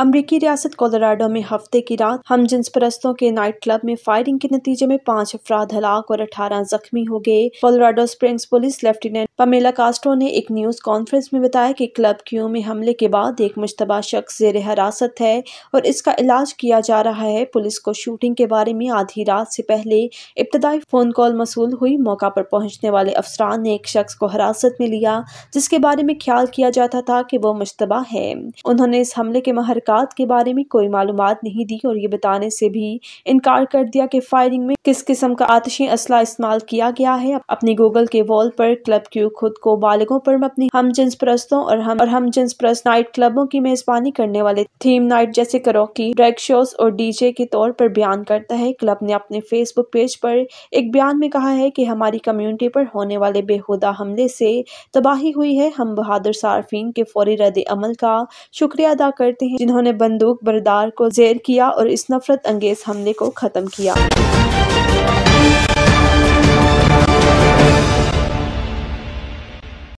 अमरीकी रियासत कोलोराडो में हफ्ते की रात हम जिन्स परस्तों के नाइट क्लब में फायरिंग के नतीजे में पांच अफराद हलाक और अठारह जख्मी हो गए Colorado Springs police lieutenant Pamela Castro ने एक न्यूज़ कॉन्फ्रेंस में बताया कि क्लब क्यू में हमले के बाद एक मुशतबा शख्स जेर हिरासत है और इसका इलाज किया जा रहा है पुलिस को शूटिंग के बारे में आधी रात से पहले इब्तदाई फ़ोन कॉल मसूल हुई मौका पर पहुंचने वाले अफसरान ने एक शख्स को हिरासत में लिया जिसके बारे में ख्याल किया जाता था कि वो मुशतबा है उन्होंने इस हमले के महरकत के बारे में कोई मालूम नहीं दी और ये बताने से भी इनकार कर दिया कि फायरिंग में किस किस्म का आतशी असला इस्तेमाल किया गया है अपने गूगल के वॉल पर क्लब क्यू जो खुद को बालकों पर अपनी हम जिन्स प्रस्तों और हम और हम जिन्स प्रस्त नाइट क्लबों की मेजबानी करने वाले थीम नाइट जैसे करोकी ड्रैग शोज और डीजे के तौर पर बयान करता है क्लब ने अपने फेसबुक पेज पर एक बयान में कहा है कि हमारी कम्युनिटी पर होने वाले बेहुदा हमले से तबाही हुई है हम बहादुर सार्फिन के फौरी रद्द अमल का शुक्रिया अदा करते हैं जिन्होंने बंदूक बरदार को जेर किया और इस नफरत अंगेज हमले को खत्म किया